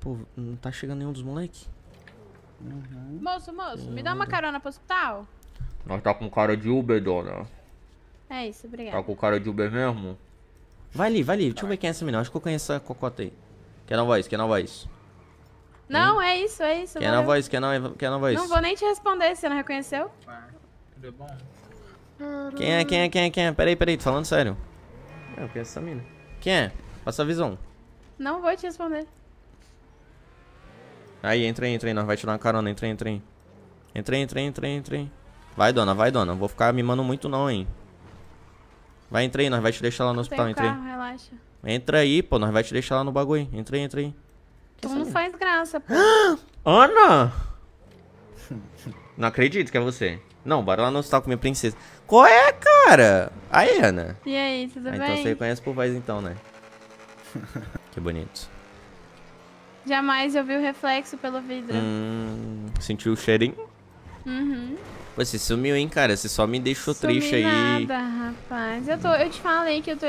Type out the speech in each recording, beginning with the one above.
Pô, não tá chegando nenhum dos moleques. Uhum. Moço, moço, me dá uma carona pro hospital? Nós tá com cara de Uber, dona. É isso, obrigado. Tá com cara de Uber mesmo? Vai ali, vai ali. Deixa eu ver quem é essa menina. Acho que eu conheço essa cocota aí. Quer na voz, quer na voz. Não, é isso, é isso. Quer não na voz, quer na, quer na voz. Não vou nem te responder, você não reconheceu? É quem é, quem é, quem é, quem é? Peraí, peraí, tô falando sério. É, eu conheço essa mina. Quem é? Passa a visão. Não vou te responder. Aí, entra aí, entra aí. Nós vai tirar uma carona. Entra aí, entra aí. Entra aí, entra aí, entra aí, entra aí. Vai, dona, vai, dona. Não vou ficar mimando muito não, hein. Vai, entra aí. Nós vai te deixar lá no hospital. Entra aí. relaxa. Entra aí, pô. Nós vai te deixar lá no bagulho. Entra aí, entra aí. Tu não faz graça, pô. Ana! Não acredito que é você. Não, bora lá no hospital com minha princesa. Qual é, cara? Aí, Ana. E aí, tudo ah, então bem? Então você conhece por voz então, né? que bonito. Jamais eu vi o reflexo pelo vidro. Hum, sentiu o cheirinho? Uhum. Pô, você sumiu, hein, cara? Você só me deixou Sumi triste aí. nada, rapaz. Eu, tô, eu te falei que eu tô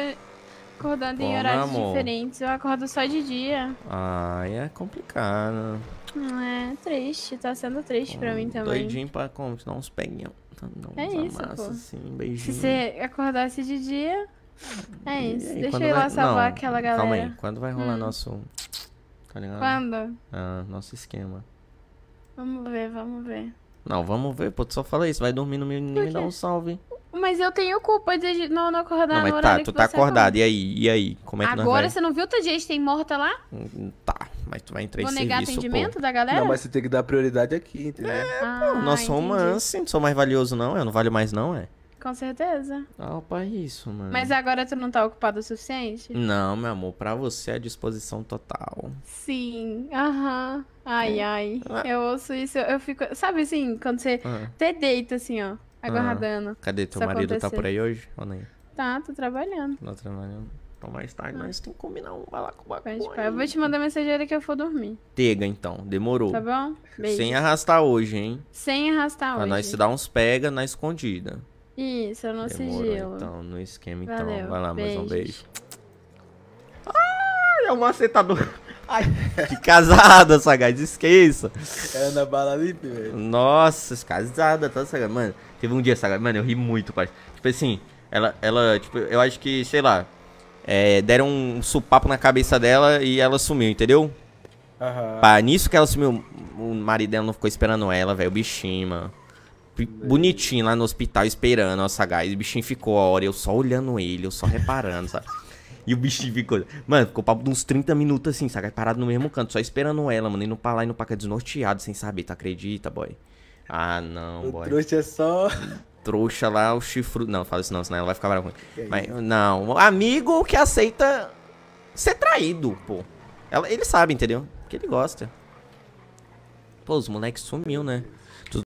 acordando Bom, em horários amor. diferentes. Eu acordo só de dia. Ai, ah, é complicado. É, triste. Tá sendo triste Bom, pra mim também. Doidinho pra como? Te uns peguinhos. Tá, é isso, massa, pô. Assim, Se você acordasse de dia... É isso. Deixa eu ir vai... lá salvar Não, aquela galera. Calma aí. Quando vai rolar hum. nosso tá ligado? Quando? Ah, nosso esquema. Vamos ver, vamos ver. Não, vamos ver, pô, tu só fala isso, vai dormir no meu me dá um salve. Mas eu tenho culpa de não, não acordar não, mas no tá, tu tá acordado, e aí, e aí, como é que Agora, você não viu tanta gente tem morta lá? Hum, tá, mas tu vai entrar em Vou negar atendimento pô. da galera? Não, mas você tem que dar prioridade aqui, entendeu? É, ah, pô, nosso entendi. romance, não sou mais valioso não, eu não valho mais não, é. Com certeza. Ah, pra é isso, mano. Mas agora tu não tá ocupado o suficiente? Não, meu amor, pra você é a disposição total. Sim, aham. Uhum. Ai, é. ai. Ah. Eu ouço isso, eu fico. Sabe assim, quando você ah. até deita assim, ó, aguardando. Ah. Cadê teu marido? Tá acontecer. Tá por aí hoje ou nem? Tá, tô trabalhando. Tá trabalhando. Então mais tarde mas tá. nós tem que combinar um o bagulho. Eu vou te mandar mensagem que eu for dormir. Tega, então. Demorou. Tá bom? Beijo. Sem arrastar hoje, hein? Sem arrastar pra hoje. Pra nós se dar uns pega na escondida. Isso, eu não sigilo. Então, no esquema, então. Valeu, Vai lá, mais um beijo. Ah, é um macetador. Ai. Que casada, sagaz, esqueça. É na bala limpa, velho. Nossa, é casada, tá, sagaz. Mano, teve um dia, sagaz, mano, eu ri muito, pai. Tipo assim, ela, ela, tipo, eu acho que, sei lá, é, deram um supapo na cabeça dela e ela sumiu, entendeu? Uhum. Pá, nisso que ela sumiu, o marido dela não ficou esperando ela, velho, o bichinho, mano bonitinho lá no hospital esperando, ó, sagaz. O bichinho ficou a hora, eu só olhando ele, eu só reparando, sabe? E o bichinho ficou. Mano, ficou papo de uns 30 minutos assim, sagaz, parado no mesmo canto, só esperando ela, mano, indo pra lá, indo pra cá, desnorteado, sem saber, tu acredita, boy? Ah, não, o Trouxa é só. Trouxa lá, o chifru. Não, fala isso não, senão ela vai ficar brava comigo. Mas, não, amigo que aceita ser traído, pô. Ela, ele sabe, entendeu? Porque ele gosta. Pô, os moleques sumiu, né?